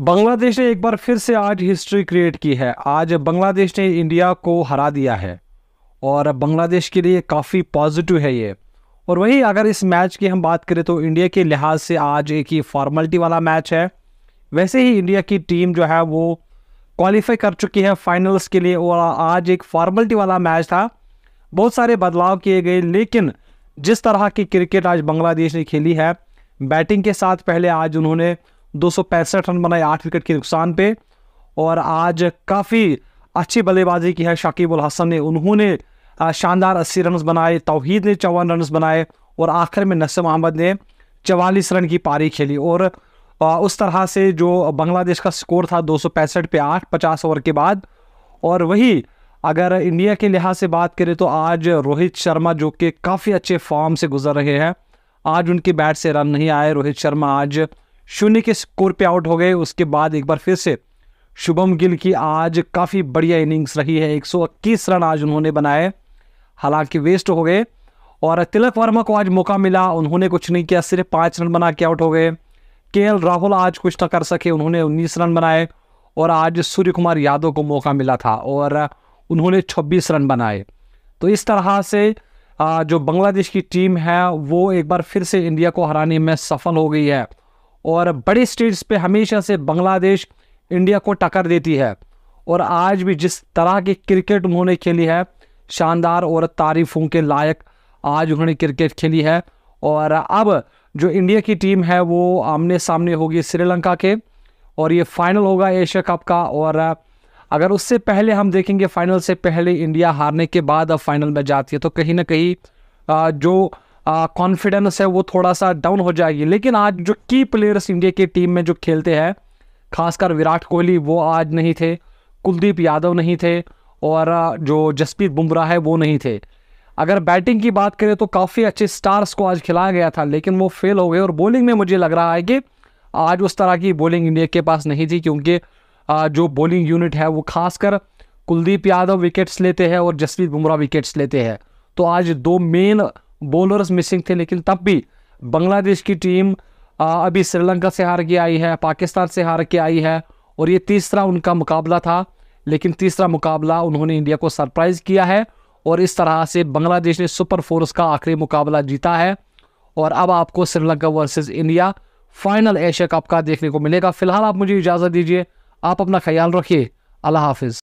बांग्लादेश ने एक बार फिर से आज हिस्ट्री क्रिएट की है आज बांग्लादेश ने इंडिया को हरा दिया है और बांग्लादेश के लिए काफ़ी पॉजिटिव है ये और वही अगर इस मैच की हम बात करें तो इंडिया के लिहाज से आज एक ही फॉर्मेलिटी वाला मैच है वैसे ही इंडिया की टीम जो है वो क्वालिफाई कर चुकी है फाइनल्स के लिए और आज एक फॉर्मेलिटी वाला मैच था बहुत सारे बदलाव किए गए लेकिन जिस तरह की क्रिकेट आज बांग्लादेश ने खेली है बैटिंग के साथ पहले आज उन्होंने दो रन बनाए आठ विकेट के नुकसान पे और आज काफ़ी अच्छी बल्लेबाजी की है शाकिब उल हसन ने उन्होंने शानदार अस्सी रन बनाए तोहहीद ने चौवन रन बनाए और आखिर में नसम अहमद ने चवालीस रन की पारी खेली और उस तरह से जो बांग्लादेश का स्कोर था दो पे आठ पचास ओवर के बाद और वही अगर इंडिया के लिहाज से बात करें तो आज रोहित शर्मा जो कि काफ़ी अच्छे फॉर्म से गुजर रहे हैं आज उनके बैट से रन नहीं आए रोहित शर्मा आज शून्य के स्कोर पे आउट हो गए उसके बाद एक बार फिर से शुभम गिल की आज काफ़ी बढ़िया इनिंग्स रही है 121 रन आज उन्होंने बनाए हालांकि वेस्ट हो गए और तिलक वर्मा को आज मौका मिला उन्होंने कुछ नहीं किया सिर्फ पाँच रन बना के आउट हो गए के राहुल आज कुछ ना कर सके उन्होंने उन्नीस रन बनाए और आज सूर्य कुमार यादव को मौका मिला था और उन्होंने छब्बीस रन बनाए तो इस तरह से जो बांग्लादेश की टीम है वो एक बार फिर से इंडिया को हराने में सफल हो गई है और बड़े स्टेट्स पे हमेशा से बांग्लादेश इंडिया को टक्कर देती है और आज भी जिस तरह की क्रिकेट उन्होंने खेली है शानदार और तारीफों के लायक आज उन्होंने क्रिकेट खेली है और अब जो इंडिया की टीम है वो आमने सामने होगी श्रीलंका के और ये फाइनल होगा एशिया कप का और अगर उससे पहले हम देखेंगे फाइनल से पहले इंडिया हारने के बाद अब फाइनल में जाती है तो कहीं ना कहीं जो कॉन्फिडेंस है वो थोड़ा सा डाउन हो जाएगी लेकिन आज जो की प्लेयर्स इंडिया की टीम में जो खेलते हैं खासकर विराट कोहली वो आज नहीं थे कुलदीप यादव नहीं थे और जो जसप्रीत बुमराह है वो नहीं थे अगर बैटिंग की बात करें तो काफ़ी अच्छे स्टार्स को आज खिलाया गया था लेकिन वो फेल हो गए और बॉलिंग में मुझे लग रहा है कि आज उस तरह की बॉलिंग इंडिया के पास नहीं थी क्योंकि जो बॉलिंग यूनिट है वो खासकर कुलदीप यादव विकेट्स लेते हैं और जसप्रीत बुमराह विकेट्स लेते हैं तो आज दो मेन बॉलर्स मिसिंग थे लेकिन तब भी बांग्लादेश की टीम अभी श्रीलंका से हार के आई है पाकिस्तान से हार के आई है और ये तीसरा उनका मुकाबला था लेकिन तीसरा मुकाबला उन्होंने इंडिया को सरप्राइज़ किया है और इस तरह से बांग्लादेश ने सुपर फोर्स का आखिरी मुकाबला जीता है और अब आपको Sri Lanka versus India final Asia Cup का देखने को मिलेगा फिलहाल आप मुझे इजाज़त दीजिए आप अपना ख्याल रखिए अल्लाह हाफिज़